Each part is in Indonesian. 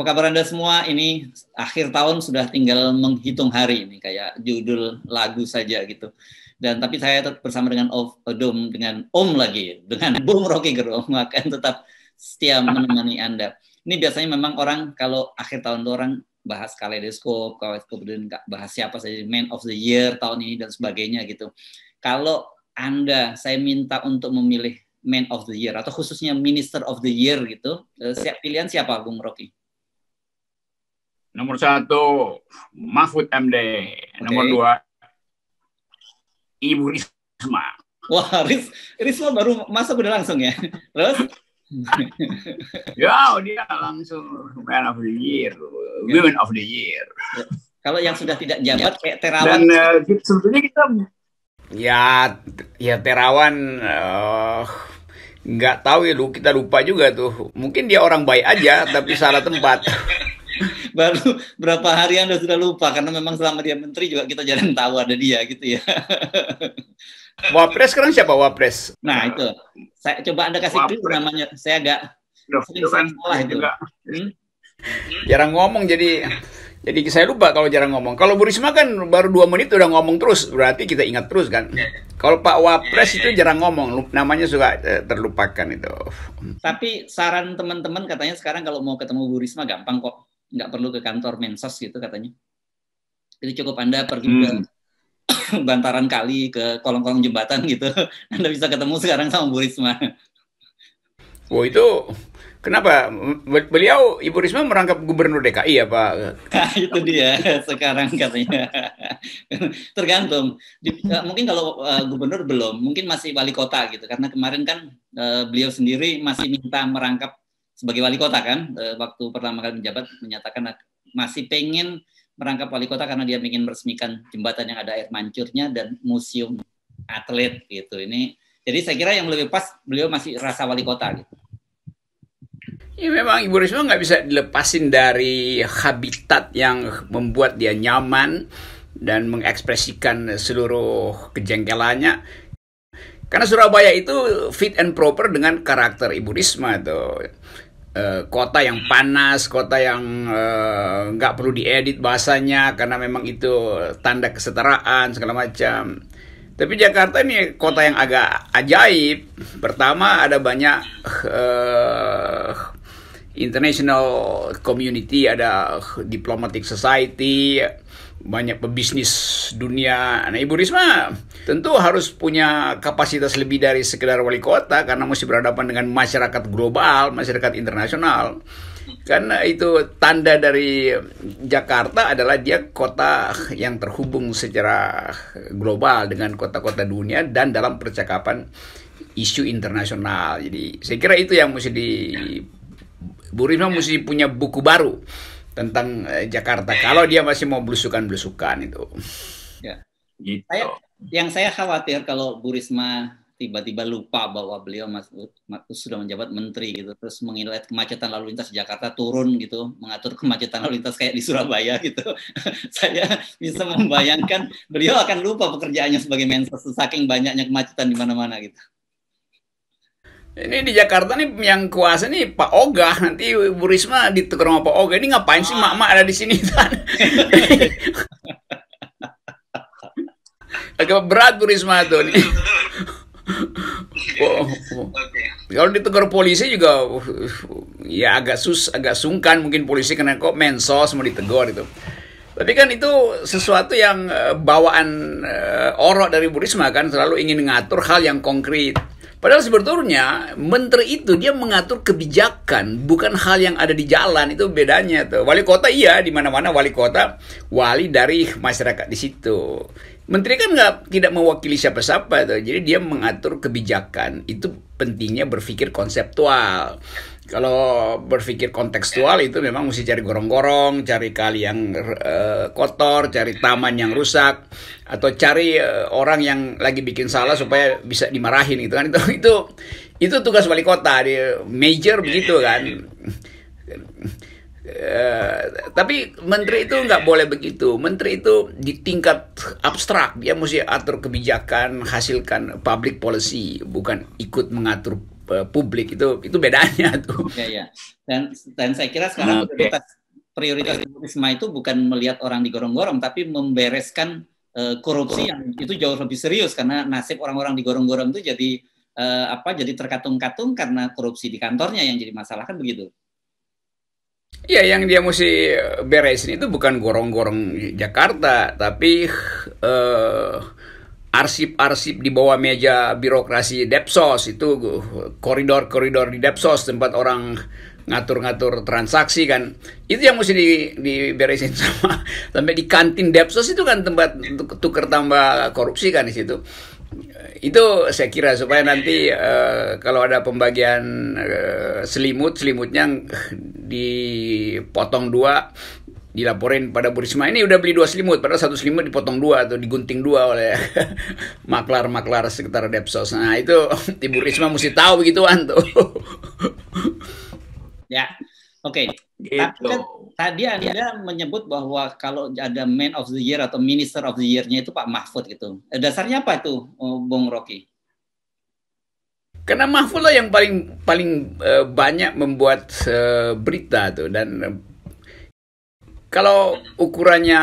apa kabar Anda semua? Ini akhir tahun sudah tinggal menghitung hari ini, kayak judul lagu saja gitu. Dan tapi saya tetap bersama dengan Of Dom dengan Om lagi, dengan Bung Rocky Gerung, akan tetap setia menemani Anda. Ini biasanya memang orang kalau akhir tahun itu orang bahas kaleidoskop, dan bahas siapa saja man of the year tahun ini dan sebagainya gitu. Kalau Anda saya minta untuk memilih man of the year atau khususnya minister of the year gitu, eh, siap pilihan siapa Bung Rocky? Nomor satu Mahfud MD. Okay. Nomor dua Ibu Risma. Wah, Ris Risma baru masuk udah langsung ya. Terus? ya, dia langsung Man of the Year, ya. Women of the Year. Ya. Kalau yang sudah tidak jabat kayak Terawan. Dan uh, sebetulnya kita ya ya Terawan uh, nggak tahu ya lu kita lupa juga tuh mungkin dia orang baik aja tapi salah tempat baru berapa hari Anda sudah lupa karena memang selama dia menteri juga kita jarang tahu ada dia gitu ya. Wapres sekarang siapa Wapres? Nah itu, saya coba Anda kasih clue namanya. Saya agak sering kan salah itu. Juga. Hmm? Jarang ngomong jadi jadi saya lupa kalau jarang ngomong. Kalau Bu Risma kan baru dua menit udah ngomong terus, berarti kita ingat terus kan. Kalau Pak Wapres itu jarang ngomong, namanya suka eh, terlupakan itu. Tapi saran teman-teman katanya sekarang kalau mau ketemu Bu Risma gampang kok nggak perlu ke kantor Mensos gitu katanya. Jadi cukup Anda pergi hmm. ke bantaran kali, ke kolong-kolong jembatan gitu. Anda bisa ketemu sekarang sama Bu Risma. Oh itu kenapa beliau Ibu Risma merangkap gubernur DKI ya Pak? Nah, itu dia sekarang katanya. Tergantung. Eh, mungkin kalau eh, gubernur belum, mungkin masih wali kota gitu. Karena kemarin kan eh, beliau sendiri masih minta merangkap sebagai wali kota kan eh, waktu pertama kali menjabat menyatakan masih pengen merangkap wali kota karena dia ingin meresmikan jembatan yang ada air mancurnya dan museum atlet gitu ini jadi saya kira yang lebih pas beliau masih rasa wali kota gitu. Ya memang Ibu Risma nggak bisa dilepasin dari habitat yang membuat dia nyaman dan mengekspresikan seluruh kejengkelannya. Karena Surabaya itu fit and proper dengan karakter Ibu Risma tuh. Eh, kota yang hmm. panas, kota yang eh, nggak uh, perlu diedit bahasanya karena memang itu tanda kesetaraan segala macam. Tapi Jakarta ini kota yang agak ajaib. Pertama ada banyak uh, international community, ada diplomatic society banyak pebisnis dunia. Nah, Ibu Risma tentu harus punya kapasitas lebih dari sekedar wali kota karena mesti berhadapan dengan masyarakat global, masyarakat internasional. Karena itu tanda dari Jakarta adalah dia kota yang terhubung secara global dengan kota-kota dunia dan dalam percakapan isu internasional. Jadi saya kira itu yang mesti di Bu Risma mesti punya buku baru tentang eh, Jakarta kalau dia masih mau belusukan-belusukan itu. Ya. Gitu. Saya, yang saya khawatir kalau Bu Risma tiba-tiba lupa bahwa beliau mas, mas, sudah menjabat menteri gitu terus mengingat kemacetan lalu lintas Jakarta turun gitu mengatur kemacetan lalu lintas kayak di Surabaya gitu saya bisa membayangkan beliau akan lupa pekerjaannya sebagai mensos saking banyaknya kemacetan di mana-mana gitu ini di Jakarta nih yang kuasa nih Pak Oga nanti Bu Risma ditukar sama Pak Oga ini ngapain sih mak-mak ada di sini kan agak berat Bu Risma tuh nih Okay. Kalau ditegur polisi juga ya agak sus agak sungkan mungkin polisi kena kok mensos mau ditegur gitu. Tapi kan itu sesuatu yang eh, bawaan eh, orok dari Bu Risma kan selalu ingin ngatur hal yang konkret. Padahal sebetulnya menteri itu dia mengatur kebijakan, bukan hal yang ada di jalan itu bedanya tuh. Wali kota iya di mana-mana wali kota wali dari masyarakat di situ. Menteri kan nggak tidak mewakili siapa-siapa tuh. Jadi dia mengatur kebijakan. Itu pentingnya berpikir konseptual kalau berpikir kontekstual itu memang mesti cari gorong-gorong, cari kali yang uh, kotor, cari taman yang rusak, atau cari uh, orang yang lagi bikin salah supaya bisa dimarahin gitu kan itu itu itu tugas wali kota di major iya, begitu iya, kan. Uh, tapi menteri itu nggak boleh begitu. Menteri itu di tingkat abstrak dia mesti atur kebijakan, hasilkan public policy, bukan ikut mengatur Eh, publik itu itu bedanya tuh. Ya, ya. Dan dan saya kira sekarang nah, okay. prioritas prioritas Risma itu bukan melihat orang di gorong gorong tapi membereskan uh, korupsi yang itu jauh lebih serius karena nasib orang-orang di gorong gorong itu jadi uh, apa jadi terkatung-katung karena korupsi di kantornya yang jadi masalah kan begitu. Ya, yang dia mesti beresin itu bukan gorong-gorong Jakarta, tapi uh, arsip-arsip di bawah meja birokrasi Depsos itu koridor-koridor di Depsos tempat orang ngatur-ngatur transaksi kan itu yang mesti di, diberesin sama sampai di kantin Depsos itu kan tempat tuker tambah korupsi kan di situ itu saya kira supaya nanti uh, kalau ada pembagian uh, selimut selimutnya dipotong dua dilaporin pada Burisma ini udah beli dua selimut padahal satu selimut dipotong dua atau digunting dua oleh maklar-maklar sekitar Depsos nah itu Ibu Risma mesti tahu begituan tuh ya oke okay. gitu. tapi kan tadi anda menyebut bahwa kalau ada man of the year atau minister of the year-nya itu Pak Mahfud gitu eh, dasarnya apa itu eh, Bung Rocky karena Mahfud lah yang paling paling eh, banyak membuat berita tuh dan kalau ukurannya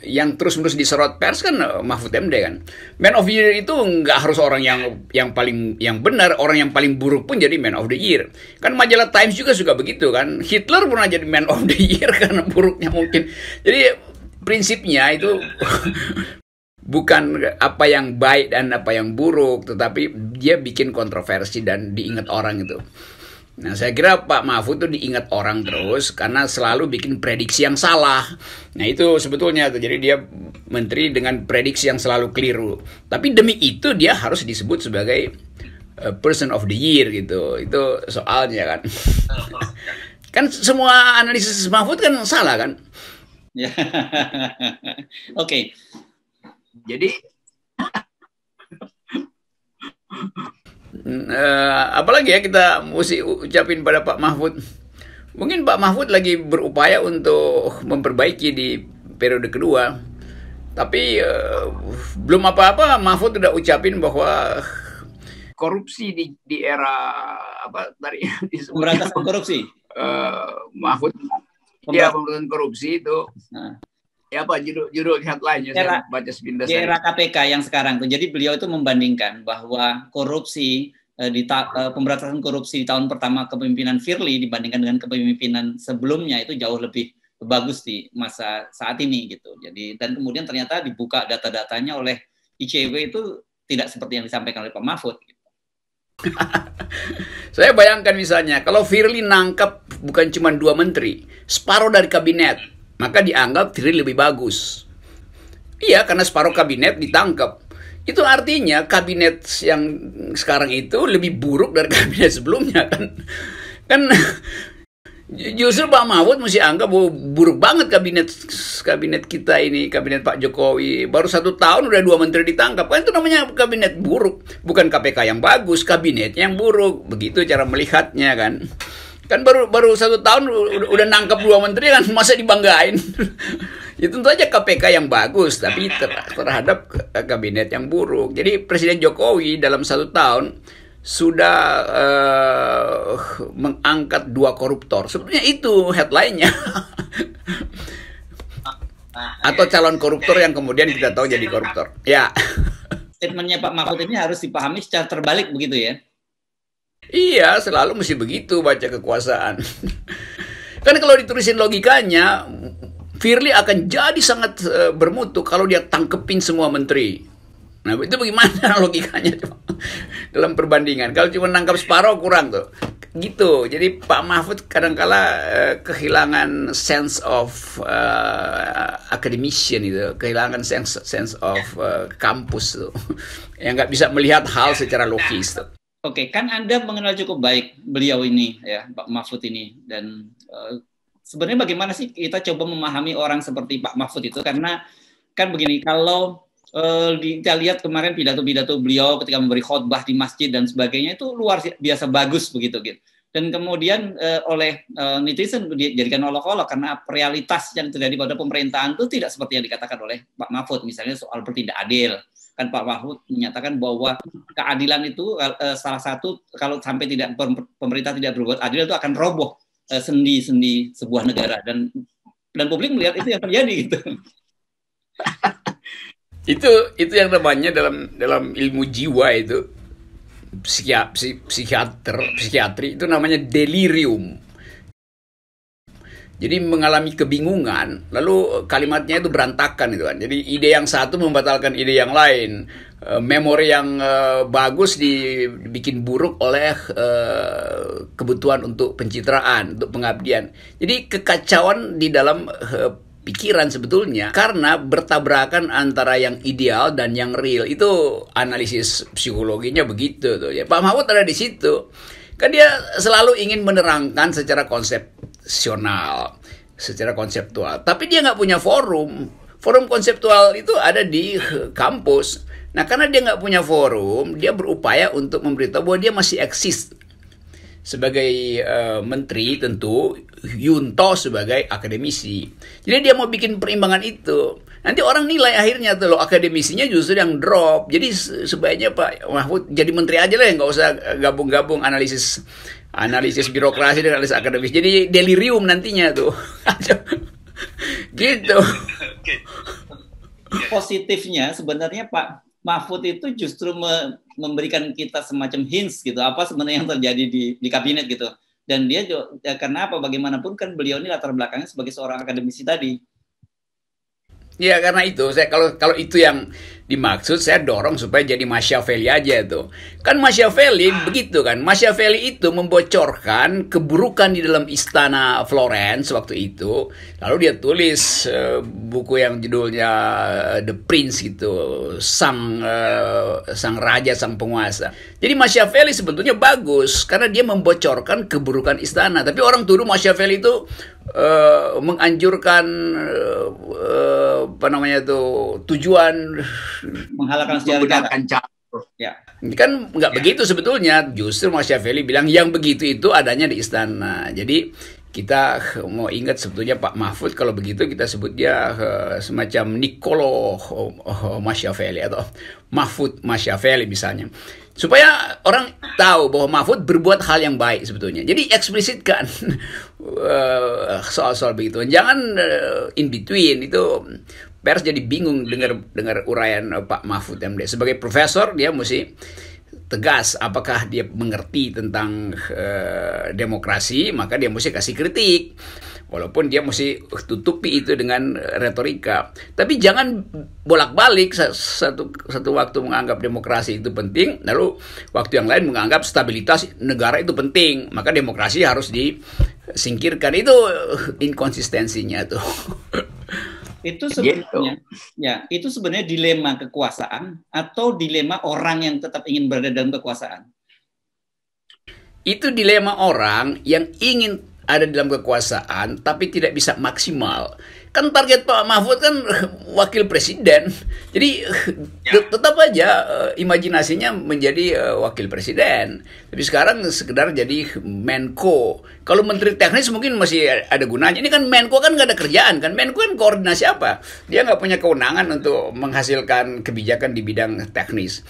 yang terus-menerus diserot pers kan eh, Mahfud MD kan. Man of the Year itu nggak harus orang yang yang paling yang benar, orang yang paling buruk pun jadi Man of the Year. Kan majalah Times juga suka begitu kan. Hitler pernah jadi Man of the Year karena buruknya mungkin. Jadi prinsipnya itu bukan apa yang baik dan apa yang buruk, tetapi dia bikin kontroversi dan diingat orang itu. Nah, saya kira Pak Mahfud itu diingat orang terus karena selalu bikin prediksi yang salah. Nah, itu sebetulnya tuh. Jadi dia menteri dengan prediksi yang selalu keliru. Tapi demi itu dia harus disebut sebagai eh, person of the year gitu. Itu soalnya kan. kan semua analisis Mahfud kan salah kan? Ya. Oke. okay. Jadi uh, apalagi ya kita mesti ucapin pada Pak Mahfud. Mungkin Pak Mahfud lagi berupaya untuk memperbaiki di periode kedua. Tapi uh, belum apa-apa Mahfud sudah ucapin bahwa korupsi di di era apa tadi pemberantasan korupsi. Uh, Mahfud ya, Pemberantasan. ya korupsi itu. Nah ya apa judul judul headline saya baca sepintas era KPK yang sekarang tuh. Jadi beliau itu membandingkan bahwa korupsi eh, di ta, eh, pemberantasan korupsi di tahun pertama kepemimpinan Firly dibandingkan dengan kepemimpinan sebelumnya itu jauh lebih bagus di masa saat ini gitu. Jadi dan kemudian ternyata dibuka data-datanya oleh ICW itu tidak seperti yang disampaikan oleh Pak Mahfud. Gitu. Saya bayangkan misalnya kalau Firly nangkap bukan cuma dua menteri, separuh dari kabinet maka dianggap Firly lebih bagus. Iya, karena separuh kabinet ditangkap. Itu artinya kabinet yang sekarang itu lebih buruk dari kabinet sebelumnya kan. Kan justru Pak Mahfud mesti anggap bahwa buruk banget kabinet kabinet kita ini, kabinet Pak Jokowi. Baru satu tahun udah dua menteri ditangkap. Kan itu namanya kabinet buruk. Bukan KPK yang bagus, kabinetnya yang buruk. Begitu cara melihatnya kan kan baru baru satu tahun udah udah nangkep dua menteri kan masa dibanggain itu tentu aja KPK yang bagus tapi ter terhadap eh, kabinet yang buruk jadi Presiden Jokowi dalam satu tahun sudah uh, mengangkat dua koruptor sebenarnya itu headlinenya atau calon koruptor yang kemudian kita tahu jadi koruptor ya statementnya Pak Mahfud ini harus dipahami secara terbalik begitu ya Iya, selalu mesti begitu baca kekuasaan. Karena kalau ditulisin logikanya, Firly akan jadi sangat uh, bermutu kalau dia tangkepin semua menteri. Nah, itu bagaimana logikanya dalam perbandingan? Kalau cuma nangkap separoh kurang tuh. Gitu. Jadi Pak Mahfud kadangkala uh, kehilangan sense of uh, academician itu, kehilangan sense sense of uh, kampus tuh. Yang nggak bisa melihat hal secara logis tuh. Oke, okay, kan Anda mengenal cukup baik beliau ini ya, Pak Mahfud ini dan uh, sebenarnya bagaimana sih kita coba memahami orang seperti Pak Mahfud itu karena kan begini kalau uh, kita lihat kemarin pidato-pidato beliau ketika memberi khotbah di masjid dan sebagainya itu luar biasa bagus begitu gitu. Dan kemudian uh, oleh uh, netizen dijadikan olok-olok karena realitas yang terjadi pada pemerintahan itu tidak seperti yang dikatakan oleh Pak Mahfud misalnya soal bertindak adil kan Pak Mahfud menyatakan bahwa keadilan itu uh, salah satu kalau sampai tidak pemerintah tidak berbuat adil itu akan roboh eh, sendi-sendi uh, sebuah negara dan dan publik melihat itu yang terjadi gitu. itu itu yang namanya dalam dalam ilmu jiwa itu psikiatri psikiater psikiatri itu namanya delirium jadi mengalami kebingungan, lalu eh, kalimatnya itu berantakan itu kan. Jadi ide yang satu membatalkan ide yang lain. Eh, memori yang eh, bagus dibikin buruk oleh kebutuhan untuk pencitraan, untuk pengabdian. Jadi kekacauan di dalam pikiran sebetulnya karena bertabrakan antara yang ideal dan yang real. Itu analisis psikologinya begitu tuh ya. Pak Mahfud ada di situ. Kan dia selalu ingin menerangkan secara konsep konstitusional secara konseptual. Tapi dia nggak punya forum. Forum konseptual itu ada di eh, kampus. Nah, karena dia nggak punya forum, dia berupaya untuk memberitahu bahwa dia masih eksis sebagai uh, menteri tentu Yunto sebagai akademisi. Jadi dia mau bikin perimbangan itu. Nanti orang nilai akhirnya tuh loh akademisinya justru yang drop. Jadi sebaiknya Pak Mahfud jadi menteri aja lah nggak usah gabung-gabung analisis analisis birokrasi dan analisis akademis jadi delirium nantinya tuh gitu positifnya sebenarnya Pak Mahfud itu justru me memberikan kita semacam hints gitu apa sebenarnya yang terjadi di, di kabinet gitu dan dia ya, karena apa bagaimanapun kan beliau ini latar belakangnya sebagai seorang akademisi tadi ya karena itu saya kalau kalau itu yang dimaksud saya dorong supaya jadi Machiavelli aja tuh. Kan Machiavelli begitu kan. Machiavelli itu membocorkan keburukan di dalam istana Florence waktu itu. Lalu dia tulis uh, buku yang judulnya eh, The Prince gitu, sang uh, sang raja, sang penguasa. Jadi Machiavelli sebetulnya bagus karena dia membocorkan keburukan istana. Tapi orang tuduh Machiavelli itu uh, menganjurkan uh, apa namanya tuh tujuan menghalakan sejarah menggunakan campur. Ya. Kan nggak ya. begitu sebetulnya. Justru Machiavelli bilang yang begitu itu adanya di istana. Jadi kita mau ingat sebetulnya Pak Mahfud kalau begitu kita sebut dia uh, semacam Niccolo eh, eh, Machiavelli atau Mahfud Machiavelli misalnya supaya orang tahu bahwa Mahfud berbuat hal yang baik sebetulnya jadi eksplisitkan soal-soal begitu jangan in between itu pers jadi bingung dengar dengar uraian eh, Pak Mahfud MD. Sebagai profesor dia mesti tegas apakah dia mengerti tentang uh, demokrasi, maka dia mesti kasih kritik. Walaupun dia mesti tutupi itu dengan retorika. Tapi jangan bolak-balik satu satu waktu menganggap demokrasi itu penting, lalu waktu yang lain menganggap stabilitas negara itu penting. Maka demokrasi harus disingkirkan itu eh, inkonsistensinya tuh. Itu gitu. sebenarnya ya, itu sebenarnya dilema kekuasaan atau dilema orang yang tetap ingin berada dalam kekuasaan. Itu dilema orang yang ingin ada dalam kekuasaan tapi tidak bisa maksimal kan target Pak Mahfud kan wakil presiden. Jadi ya. tetap aja uh, imajinasinya menjadi uh, wakil presiden. Tapi sekarang sekedar jadi Menko. Kalau menteri teknis mungkin masih ada gunanya. Ini kan Menko kan nggak ada kerjaan kan. Menko kan koordinasi apa? Dia nggak punya kewenangan untuk menghasilkan kebijakan di bidang teknis.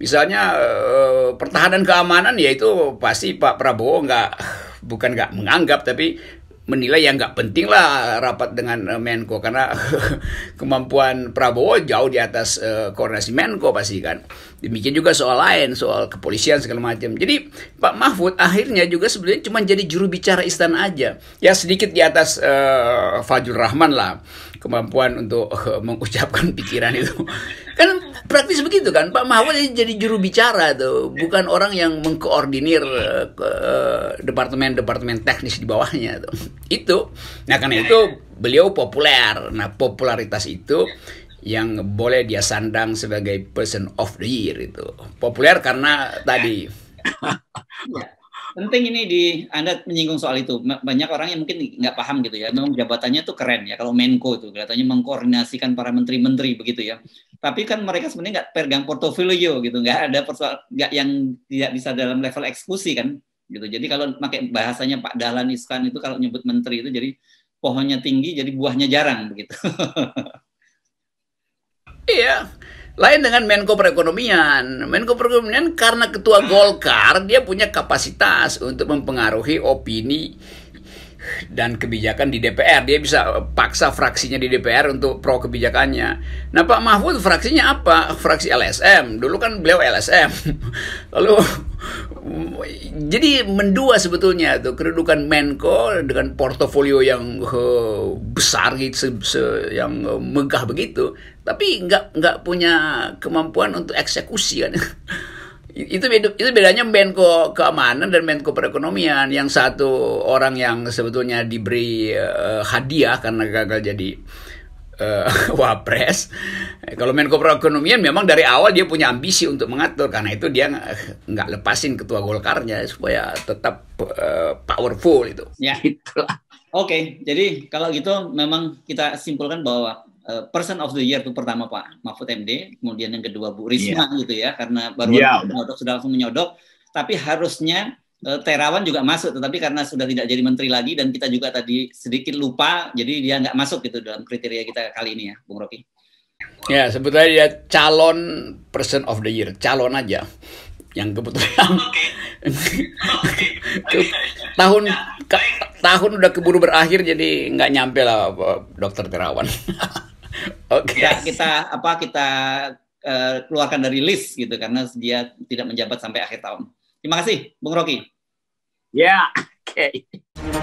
Misalnya uh, pertahanan keamanan yaitu pasti Pak Prabowo nggak bukan nggak menganggap tapi menilai yang nggak penting lah rapat dengan eh, Menko karena kemampuan Prabowo jauh di atas eh, koordinasi Menko pasti kan. Demikian juga soal lain, soal kepolisian segala macam. Jadi Pak Mahfud akhirnya juga sebenarnya cuma jadi juru bicara istana aja. Ya sedikit di atas uh, eh, Fajrul Rahman lah kemampuan untuk uh, mengucapkan pikiran itu. Kan praktis begitu kan Pak Mahfud iya. jadi juru bicara tuh iya. bukan orang yang mengkoordinir eh, eh, departemen-departemen uh, teknis di bawahnya tuh itu nah karena iya, itu beliau populer nah popularitas itu yang boleh dia sandang sebagai person of the year itu populer karena tadi penting ini di Anda menyinggung soal itu. Banyak orang yang mungkin nggak paham gitu ya. Memang jabatannya tuh keren ya. Kalau Menko itu kelihatannya mengkoordinasikan para menteri-menteri begitu ya. Tapi kan mereka sebenarnya nggak pegang portofolio gitu. Nggak ada persoal nggak yang tidak bisa dalam level eksekusi kan gitu. Jadi kalau pakai bahasanya Pak Dahlan Iskan itu kalau nyebut menteri itu jadi pohonnya tinggi jadi buahnya jarang begitu. iya. Lain dengan Menko Perekonomian. Menko Perekonomian karena ketua Golkar dia punya kapasitas untuk mempengaruhi opini dan kebijakan di DPR. Dia bisa paksa fraksinya di DPR untuk pro kebijakannya. Nah Pak Mahfud fraksinya apa? Fraksi LSM. Dulu kan beliau LSM. Lalu jadi mendua sebetulnya tuh kedudukan Menko dengan portofolio yang uh, besar gitu se, se, yang uh, megah begitu tapi nggak nggak punya kemampuan untuk eksekusi kan itu beda, itu bedanya Menko keamanan dan Menko perekonomian yang satu orang yang sebetulnya diberi uh, hadiah karena gagal jadi uh, wapres kalau Menko perekonomian memang dari awal dia punya ambisi untuk mengatur karena itu dia nggak lepasin ketua Golkarnya supaya tetap uh, powerful itu ya itulah Oke, okay, jadi kalau gitu memang kita simpulkan bahwa Eh, person of the Year itu pertama Pak Mahfud MD, kemudian yang kedua Bu Risma yeah. gitu ya karena baru yeah. Iya, menyodok sudah langsung menyodok. Tapi harusnya uh, Terawan juga masuk, tetapi karena sudah tidak jadi menteri lagi dan kita juga tadi sedikit lupa, jadi dia nggak masuk gitu dalam kriteria kita kali ini ya, Bung Rocky. Ya sebetulnya dia calon Person of the Year, calon aja yang kebetulan okay. Okay. tahun ya, tahun udah keburu berakhir jadi nggak nyampe lah dokter Terawan. Oke. Okay. Ya, kita apa kita uh, keluarkan dari list gitu karena dia tidak menjabat sampai akhir tahun. Terima kasih, Bung Rocky. Ya, yeah. oke. Okay.